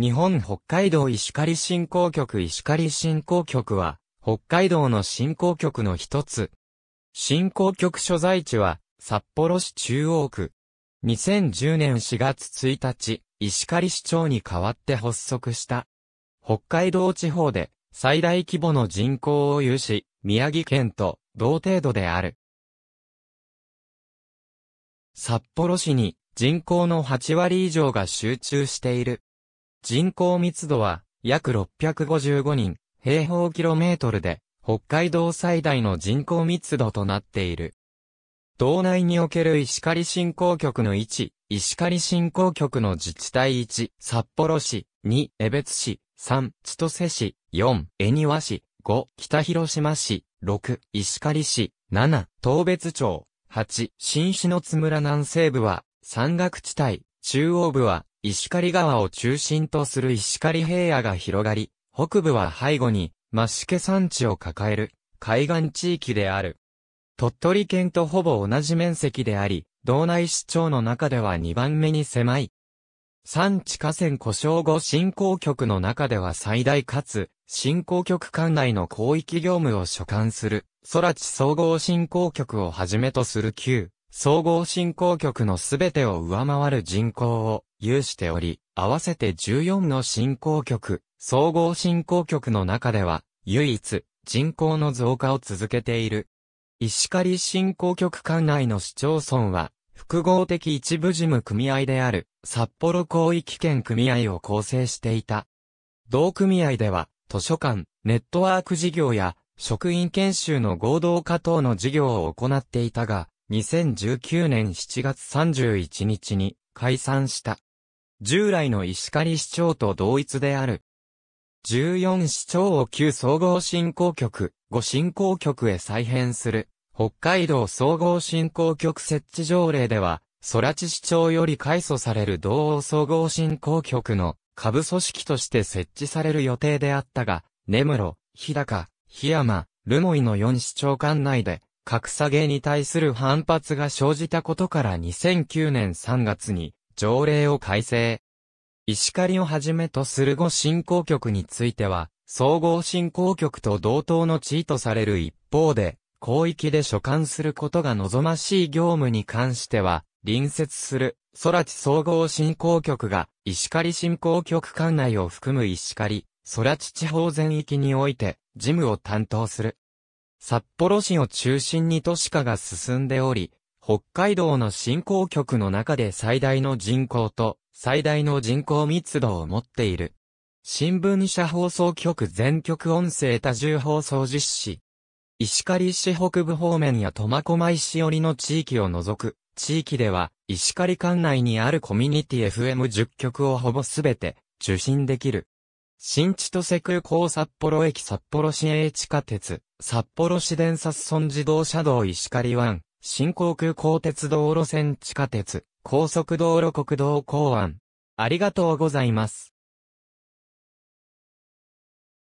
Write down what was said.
日本北海道石狩振興局石狩振興局は、北海道の振興局の一つ。振興局所在地は、札幌市中央区。2010年4月1日、石狩市長に代わって発足した。北海道地方で最大規模の人口を有し、宮城県と同程度である。札幌市に人口の8割以上が集中している。人口密度は約655人平方キロメートルで北海道最大の人口密度となっている。道内における石狩振興局の1、石狩振興局の自治体1、札幌市、2、江別市、3、千歳市、4、恵庭市、5、北広島市、6、石狩市、7、東別町、8、新篠津村南西部は、山岳地帯、中央部は、石狩川を中心とする石狩平野が広がり、北部は背後に、増毛山地を抱える、海岸地域である。鳥取県とほぼ同じ面積であり、道内市町の中では2番目に狭い。山地河川故障後振興局の中では最大かつ、振興局管内の広域業務を所管する、空地総合振興局をはじめとする旧、総合振興局のすべてを上回る人口を有しており、合わせて14の振興局、総合振興局の中では、唯一、人口の増加を続けている。石狩振興局管内の市町村は、複合的一部事務組合である、札幌広域圏組合を構成していた。同組合では、図書館、ネットワーク事業や、職員研修の合同化等の事業を行っていたが、2019年7月31日に解散した。従来の石狩市長と同一である。14市長を旧総合振興局、五振興局へ再編する、北海道総合振興局設置条例では、空知市長より改組される道央総合振興局の下部組織として設置される予定であったが、根室、日高、檜山、留萌の4市長管内で、格下げに対する反発が生じたことから2009年3月に、条例を改正。石狩をはじめとする後振興局については、総合振興局と同等の地位とされる一方で、広域で所管することが望ましい業務に関しては、隣接する、空地総合振興局が、石狩振興局管内を含む石狩、空地地方全域において、事務を担当する。札幌市を中心に都市化が進んでおり、北海道の振興局の中で最大の人口と最大の人口密度を持っている。新聞社放送局全局音声多重放送実施。石狩市北部方面や苫小牧市寄りの地域を除く地域では、石狩管内にあるコミュニティ FM10 局をほぼすべて受信できる。新千歳空港札幌駅札幌市営地下鉄、札幌市電札村自動車道石狩湾、新航空鋼鉄道路線地下鉄、高速道路国道公安。ありがとうございます。